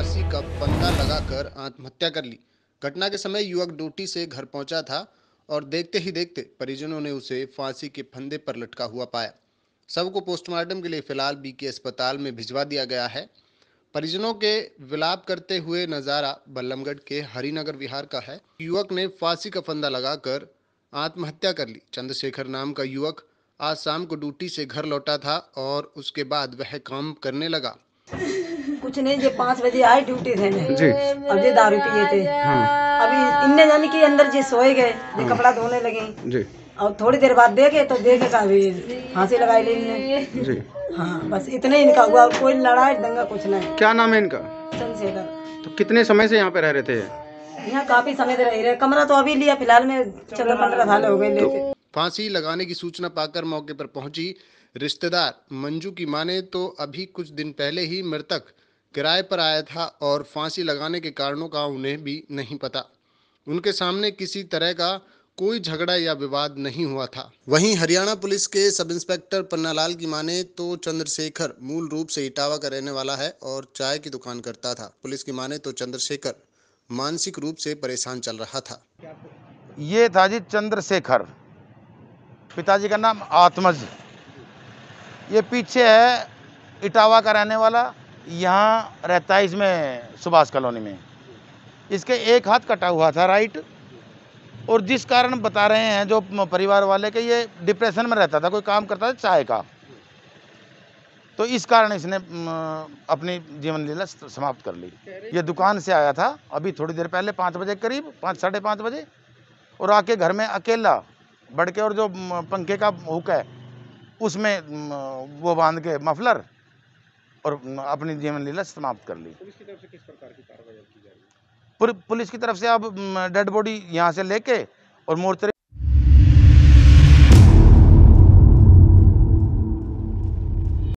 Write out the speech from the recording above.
फांसी का पंगा लगाकर आत्महत्या कर ली घटना के समय युवक ड्यूटी से घर पहुंचा था और देखते ही देखते परिजनों ने उसे फांसी के फंदे पर लटका हुआ पाया सब को पोस्टमार्टम के लिए फिलहाल बीके अस्पताल में भिजवा दिया गया है परिजनों के विलाप करते हुए नज़ारा बल्लमगढ़ के हरिनगर विहार का है युवक ने फांसी का फंदा लगाकर आत्महत्या कर ली चंद्रशेखर नाम का युवक आज शाम को ड्यूटी से घर लौटा था और उसके बाद वह काम करने लगा कुछ नहीं जो पांच बजे आए ड्यूटी थे अब जे दारू पिए थे हाँ। अभी इनने जाने के अंदर जी सोए गए जे हाँ। कपड़ा धोने लगे और थोड़ी देर बाद देखे तो देखे का अभी फांसी लगाई ली जी हाँ बस इतने ही इनका हुआ कोई लड़ाई दंगा कुछ नहीं क्या नाम है इनका चंद्रशेखर तो कितने समय से यहाँ पे रह रहे थे यहाँ काफी समय से रह रहे कमरा तो अभी लिया फिलहाल में चौदह पंद्रह साल हो गए तो फांसी लगाने की सूचना पाकर मौके पर पहुंची रिश्तेदार मंजू की माने तो अभी कुछ दिन पहले ही मृतक किराए पर आया था और फांसी लगाने के कारणों का उन्हें भी नहीं पता उनके सामने किसी तरह का कोई झगड़ा या विवाद नहीं हुआ था वहीं हरियाणा पुलिस के सब इंस्पेक्टर पन्नालाल की माने तो चंद्रशेखर मूल रूप से इटावा का रहने वाला है और चाय की दुकान करता था पुलिस की माने तो चंद्रशेखर मानसिक रूप से परेशान चल रहा था ये था जी चंद्रशेखर पिताजी का नाम आत्मज ये पीछे है इटावा का रहने वाला यहाँ रहता है इसमें सुभाष कॉलोनी में इसके एक हाथ कटा हुआ था राइट और जिस कारण बता रहे हैं जो परिवार वाले के ये डिप्रेशन में रहता था कोई काम करता था चाय का तो इस कारण इसने अपनी जीवन लीला समाप्त कर ली ये दुकान से आया था अभी थोड़ी देर पहले पाँच बजे के करीब पाँच साढ़े पाँच बजे और आके घर में अकेला बढ़ के और जो पंखे का हुक है उसमें वो बांध के मफलर और अपनी जीवन लीला समाप्त कर ली पुलिस की तरफ से किस प्रकार की कार्रवाई की जा रही है पुलिस की तरफ से अब डेड बॉडी यहाँ से लेके और मोर्चरी